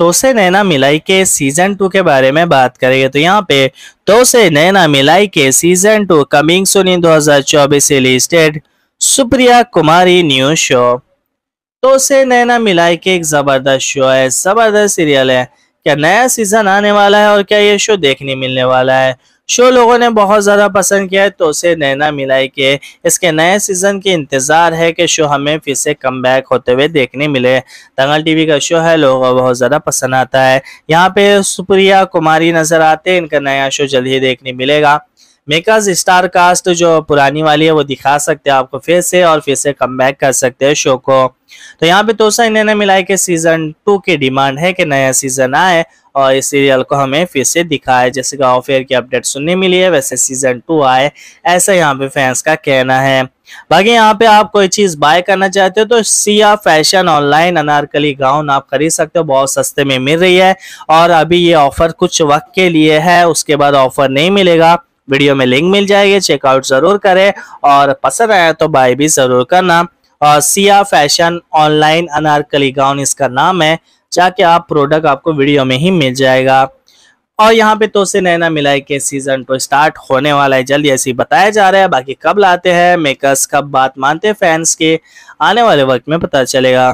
तो से नैना मिलाई के सीजन टू के बारे में बात करेंगे तो यहाँ पे तो से नैना मिलाई के सीजन टू कमिंग सुन इन दो हजार चौबीस से listed Supriya Kumari news show तो से नैना मिलाई के एक जबरदस्त शो है जबरदस्त सीरियल है क्या नया सीजन आने वाला है और क्या ये शो देखने मिलने वाला है शो लोगों ने बहुत ज़्यादा पसंद किया है तो उसे नैना मिलाई के इसके नए सीजन के इंतज़ार है कि शो हमें फिर से कम होते हुए देखने मिले दंगल टीवी का शो है लोगों को बहुत ज़्यादा पसंद आता है यहाँ पे सुप्रिया कुमारी नज़र आते हैं इनका नया शो जल्द ही देखने मिलेगा मेकर्स स्टार कास्ट जो पुरानी वाली है वो दिखा सकते हैं आपको फिर से और फिर से कम कर सकते हैं शो को तो यहाँ पे तोसा इन्हें मिलाई के सीजन टू की डिमांड है कि नया सीजन आए और इस सीरियल को हमें फिर से दिखाया जैसे गाँव फेयर की अपडेट सुनने मिली है वैसे सीजन टू आए ऐसा यहाँ पे फैंस का कहना है बाकी यहाँ पे आप कोई चीज बाय करना चाहते हो तो Siya fashion online Anarkali gown आप खरीद सकते हो बहुत सस्ते में मिल रही है और अभी ये ऑफर कुछ वक्त के लिए है उसके बाद ऑफर नहीं मिलेगा वीडियो में लिंक मिल जाएगी चेकआउट जरूर करें और पसंद आया तो बाय भी जरूर करना और Siya fashion online Anarkali gown इसका नाम है जाके आप प्रोडक्ट आपको वीडियो में ही मिल जाएगा और यहाँ पे तो से नैना मिलाई के सीजन टू स्टार्ट होने वाला है जल्दी ऐसे ही बताया जा रहा है बाकी कब लाते हैं मेकर्स कब बात मानते हैं फैंस के आने वाले वक्त में पता चलेगा